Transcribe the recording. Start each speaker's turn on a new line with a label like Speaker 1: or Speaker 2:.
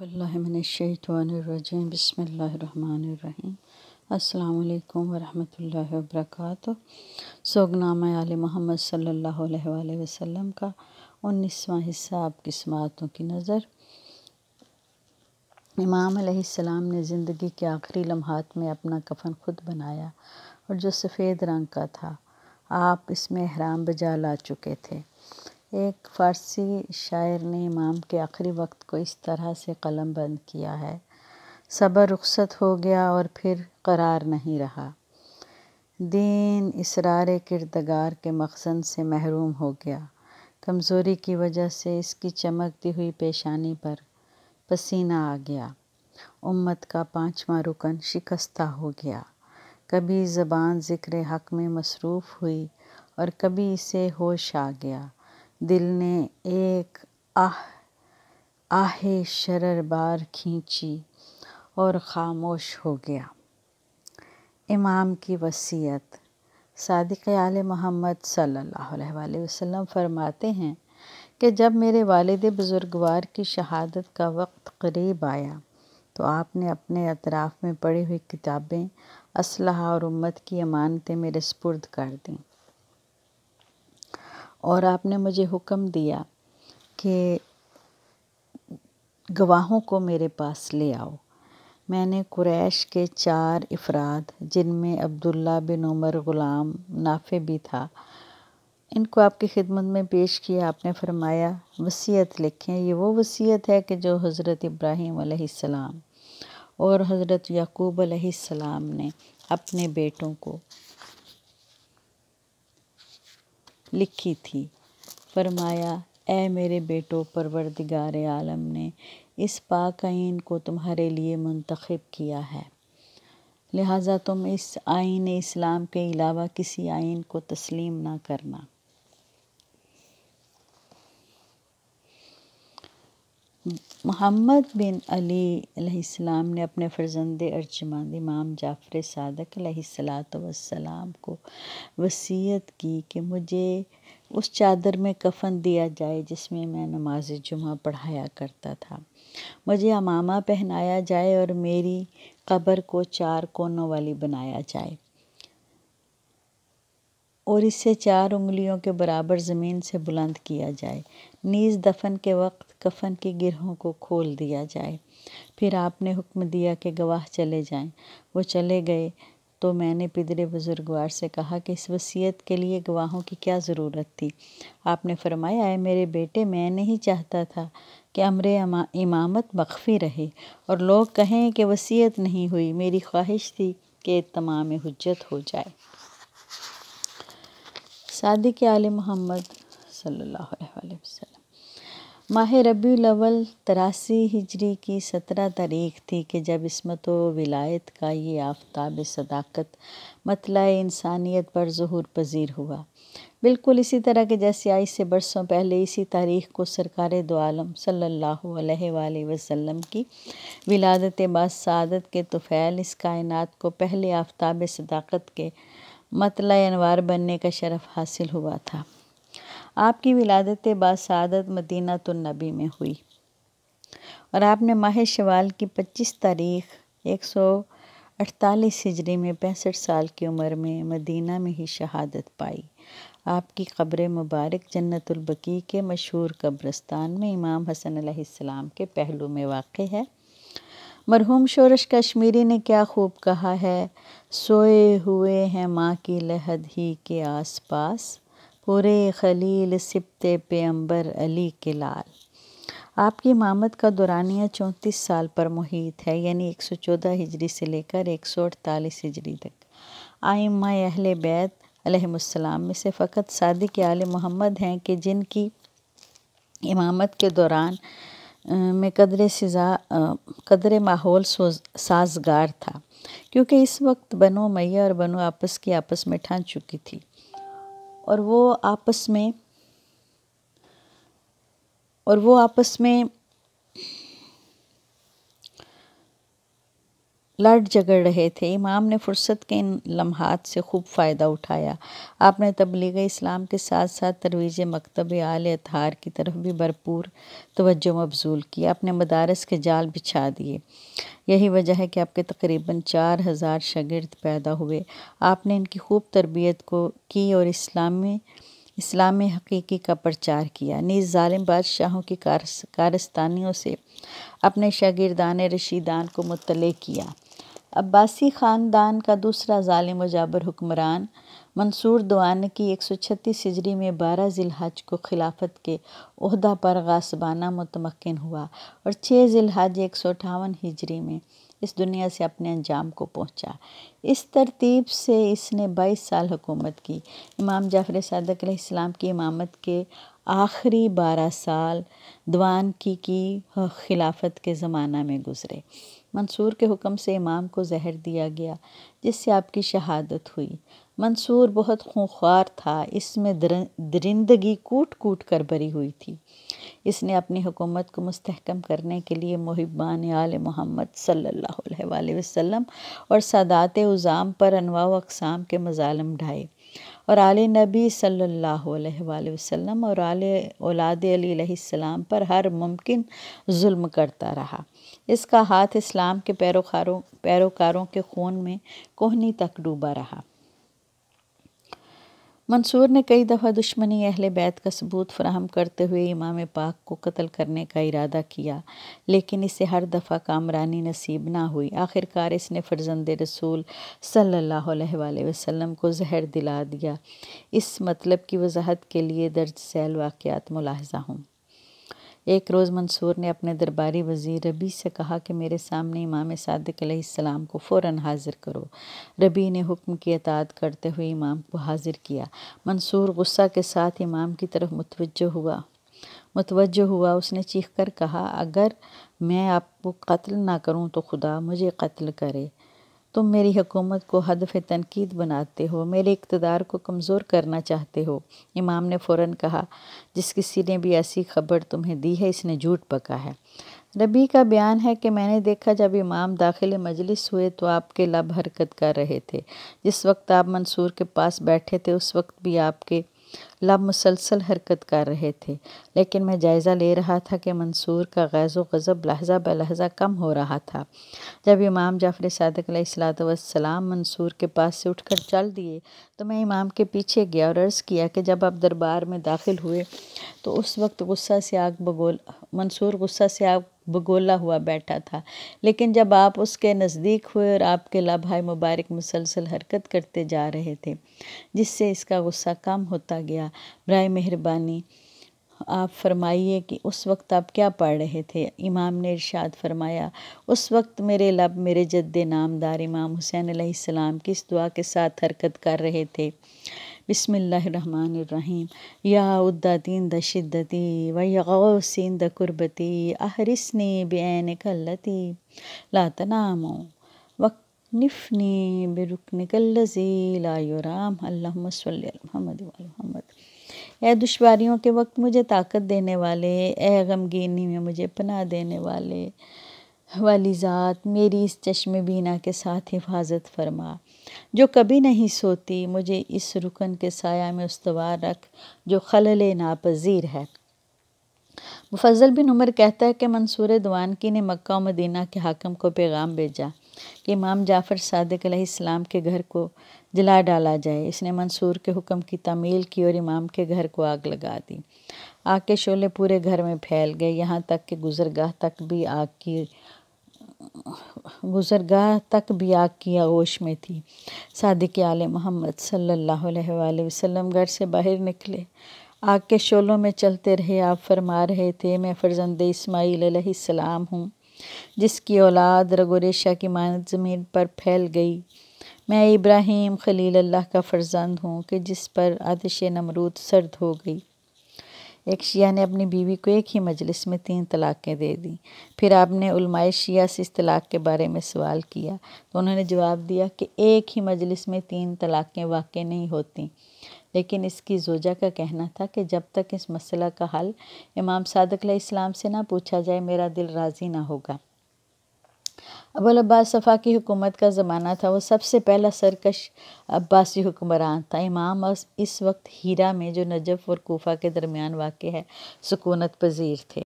Speaker 1: बसमीम अल्लाम वरहमल वर्क सोगनामा आल मोहम्मद सल्ला वसम का उन्नीसवा हिस्सा आपकी समातों की नज़र इमाम ने ज़िंदगी के आखिरी लम्हात में अपना कफन खुद बनाया और जो सफ़ेद रंग का था आप इसमें हराम बजा ला चुके थे एक फ़ारसी शायर ने इमाम के आखिरी वक्त को इस तरह से कलम बंद किया है सबर रुखसत हो गया और फिर करार नहीं रहा दीन इसरार किरदगार के मकसद से महरूम हो गया कमज़ोरी की वजह से इसकी चमकती हुई पेशानी पर पसीना आ गया उम्मत का पांचवा रुकन शिकस्ता हो गया कभी ज़बान ज़िक्र हक में मसरूफ़ हुई और कभी इसे होश आ गया दिल ने एक आह आहे शरर बार खींची और ख़ामोश हो गया इमाम की वसीयत सादिक आल मोहम्मद सल्लल्लाहु अलैहि वसल्लम फरमाते हैं कि जब मेरे वालद बुज़ुर्गवार की शहादत का वक्त करीब आया तो आपने अपने अतराफ़ में पढ़ी हुई किताबें असलाह और उम्मत की अमानतें मेरे स्पुर्द कर दीं और आपने मुझे हुक्म दिया कि गवाहों को मेरे पास ले आओ मैंने कुरैश के चार अफराद जिनमें अब्दुल्ला बिन उमर ग़ुलाम नाफे भी था इनको आपकी खिदमत में पेश किया आपने फरमाया वसीयत लिखें ये वो वसीयत है कि जो हज़रत इब्राहीम सलाम और हज़रत याकूब सलाम ने अपने बेटों को लिखी थी फरमाया ए मेरे बेटो परवरदिगार आलम ने इस पाक आइन को तुम्हारे लिए मंतखब किया है लिहाजा तुम इस आइन इस्लाम के अलावा किसी आइन को तस्लीम ना करना मोहम्मद बिन अलीसम ने अपने फर्जंद अर्जमान इमाम जाफ़र सदक सलाम को वसीयत की कि मुझे उस चादर में कफन दिया जाए जिसमें मैं नमाज जुमा पढ़ाया करता था मुझे अमामा पहनाया जाए और मेरी कब्र को चार कोनों वाली बनाया जाए और इसे चार उंगलियों के बराबर ज़मीन से बुलंद किया जाए नीज़ दफन के वक्त कफन के गिरहों को खोल दिया जाए फिर आपने हुक्म दिया कि गवाह चले जाएं वो चले गए तो मैंने पिदरे बुजुर्गवार से कहा कि इस वसीयत के लिए गवाहों की क्या ज़रूरत थी आपने फरमाया है मेरे बेटे मैं नहीं चाहता था कि अमरे इमामत मख्फी रहे और लोग कहें कि वसीयत नहीं हुई मेरी ख्वाहिश थी कि तमाम हजत हो जाए सादिक आल मोहम्मद सल्ला माह रबी अवल तिरासी हिजरी की सत्रह तारीख थी कि जब इसमत विलायत का ये आफ्ताब सदाकत मतला इंसानियत पर जहूर पजीर हुआ बिल्कुल इसी तरह के जैसे आई से बरसों पहले इसी तारीख को सरकार दो आलम सल्लल्लाहु अलैहि वसल्लम की विलादत बादत के तुफ़ैल इस कायनात को पहले आफ्ताब सदाकत के मतला अनवार बनने का शरफ़ हासिल हुआ था आपकी विलादत बासादत मदीना तो नबी में हुई और आपने माह शवाल की पच्चीस तारीख एक सौ अड़तालीस हिजरी में पैंसठ साल की उम्र में मदीना में ही शहादत पाई आपकी कब्र मुबारक जन्नतुलबकी के मशहूर कब्रस्तान में इमाम हसन सलाम के पहलू में वाक़ है मरहूम शोरश कश्मीरी ने क्या खूब कहा है सोए हुए हैं माँ की लहद ही के आसपास पूरे खलील सिपते पे अली के लाल आपकी इमामत का दुरानिया चौंतीस साल पर मुहित है यानी एक सौ चौदह हिजरी से लेकर एक सौ अड़तालीस हिजरी तक आइम्मा अहल बैत अलैहिस्सलाम में से फ़कत सादी के आल मोहम्मद हैं कि जिनकी इमामत के दौरान में कदर सज़ा कदर माहौल साजगार था क्योंकि इस वक्त बनो मैया और बनो आपस की आपस में ठान चुकी थी और वो आपस में और वो आपस में लड़ झगड़ रहे थे इमाम ने फुर्सत के इन लम्हात से खूब फ़ायदा उठाया आपने तबलीग इस्लाम के साथ साथ तरवीज मकतब आल अतहार की तरफ भी भरपूर तोज्जो मबजूल किया अपने मदारस के जाल बिछा दिए यही वजह है कि आपके तकरीबन चार हज़ार शागिर्द पैदा हुए आपने इनकी खूब तरबियत को की और इस्लामी इस्लाम हकीकी का प्रचार किया नीज़ ालिम बादशाहों की कारस्तानियों से अपने शागिरदान रशीदान को मुतल किया अब्बासी ख़ानदान का दूसरा ालिम जाबर हुक्मरान मंसूर दुआन की एक सौ छत्तीस हिजरी में बारह ज़िलहज को खिलाफत के अहदा पर गासबाना मतमकिन हुआ और छः ज़िलहज एक सौ अठावन हिजरी में इस दुनिया से अपने अंजाम को पहुंचा इस तरतीब से इसने बाईस साल हुकूमत की इमाम जाफ़र सदक इस्लाम की इमामत के आखिरी बारह साल दवान की की खिलाफत के ज़माना में गुज़रे मंसूर के हुक्म से इमाम को जहर दिया गया जिससे आपकी शहादत हुई मंसूर बहुत खूंखार था इसमें दरिंदगी कूट कूट कर भरी हुई थी इसने अपनी हुकूमत को मुस्तहकम करने के लिए मुहिबान आल मोहम्मद सल्लल्लाहु अलैहि वसल्लम और सदात उज़ाम पर अनवा अकसाम के मजालम ढाए और आल नबी सल्लल्लाहु अलैहि वसल्लम और आल औलाद अलीसम पर हर मुमकिन जुल्म करता रहा इसका हाथ इस्लाम के पैरोकारों पैरोकारों के खून में कोहनी तक डूबा रहा मंसूर ने कई दफ़ा दुश्मनी अहल बैत का सबूत फ्राहम करते हुए इमाम पाक को कत्ल करने का इरादा किया लेकिन इसे हर दफ़ा कामरानी नसीब ना हुई आखिरकार इसने फर्जंद रसूल सल्ला वसम को जहर दिला दिया इस मतलब की वजाहत के लिए दर्ज सैल वाक़ात मुलाहजा हूँ एक रोज़ मंसूर ने अपने दरबारी वज़ीर रबी से कहा कि मेरे सामने इमाम सदकाम को फ़ौर हाज़िर करो रबी ने हुक्म की अतात करते हुए इमाम को हाज़िर किया मंसूर गुस्सा के साथ इमाम की तरफ मुतवजह हुआ मुतवज हुआ उसने चीख कर कहा अगर मैं आपको कत्ल ना करूँ तो खुदा मुझे कत्ल करे तुम मेरी हुकूमत को हदफ तनकीद बनाते हो मेरे इकतदार को कमज़ोर करना चाहते हो इमाम ने फ़ौर कहा जिस किसी ने भी ऐसी खबर तुम्हें दी है इसने झूठ पका है रबी का बयान है कि मैंने देखा जब इमाम दाखिल मजलिस हुए तो आपके लब हरकत कर रहे थे जिस वक्त आप मंसूर के पास बैठे थे उस वक्त भी आपके लब मुसलसल हरकत कर रहे थे लेकिन मैं जायज़ा ले रहा था कि मंसूर का गैज़ गज़ब लहजा ब लहजा कम हो रहा था जब इमाम जाफ़र सदक मंसूर के पास से उठकर चल दिए तो मैं इमाम के पीछे गया और अर्ज़ किया कि जब आप दरबार में दाखिल हुए तो उस वक्त गुस्सा से आग बगोल मंसूर गुस्सा से आग भगोला हुआ बैठा था लेकिन जब आप उसके नज़दीक हुए और आपके लाभाई मुबारक मुसलसल हरकत करते जा रहे थे जिससे इसका गुस्सा कम होता गया ब्राय मेहरबानी आप फरमाइए कि उस वक्त आप क्या पढ़ रहे थे इमाम ने इरशाद फरमाया उस वक्त मेरे लब मेरे जद्द नामदार इमाम हुसैन अलैहिस्सलाम किस दुआ के साथ हरकत कर रहे थे बिसमीम या उद्दीन द शिद्दती व यौसिन द कुर्बती आहरिसनी बेन कल्लती लातनामो बेरुक बेरुकन कल्लजी लायुराम अल्लाम महमद ए दुशारियों के वक्त मुझे ताकत देने वाले ए गमगीनी में मुझे पनाह देने वाले वाली ज़ात मेरी इस चश्मे बीना के साथ हिफाजत फरमा जो कभी नहीं सोती मुझे इस रुकन के साया में उसवार रख जो खलल नापजीर है मुफजल बिन उमर कहता है कि मंसूर दवानकी ने मक्का मदीना के हाकम को पैगाम भेजा कि इमाम जाफ़र सादक सलाम के घर को जला डाला जाए इसने मंसूर के हुक्म की तमील की और इमाम के घर को आग लगा दी आग के शोले पूरे घर में फैल गए यहाँ तक कि गुजरगाह तक भी आग की गुजरगाह तक भी आग की आगोश में थी सादिक आल मोहम्मद सल्लल्लाहु अलैहि वसल्लम घर से बाहर निकले आग के शोलों में चलते रहे आप फरमा रहे थे मैं फ़र्जंद इस्माईल सलाम हूँ जिसकी औलाद रगोरेशा की मान ज़मीन पर फैल गई मैं इब्राहिम खलील अल्लाह का फ़र्जंद हूँ कि जिस पर आतिश नमरूद सर्द हो गई एक शिया ने अपनी बीवी को एक ही मजलिस में तीन तलाक़ें दे दी फिर आपने शिया से इस तलाक़ के बारे में सवाल किया तो उन्होंने जवाब दिया कि एक ही मजलिस में तीन तलाक़ें वाक़ नहीं होती लेकिन इसकी जोजा का कहना था कि जब तक इस मसला का हल इमाम सादक इस्लाम से ना पूछा जाए मेरा दिल राज़ी ना होगा अबुल अब्बास सफ़ा की हुकूमत का ज़माना था वो सबसे पहला सरकश अब्बासी हुक्मरान था इमाम इस वक्त हीरा में जो नजफ़ और कोफा के दरमियान वाक़ है सुकूनत पजीर थे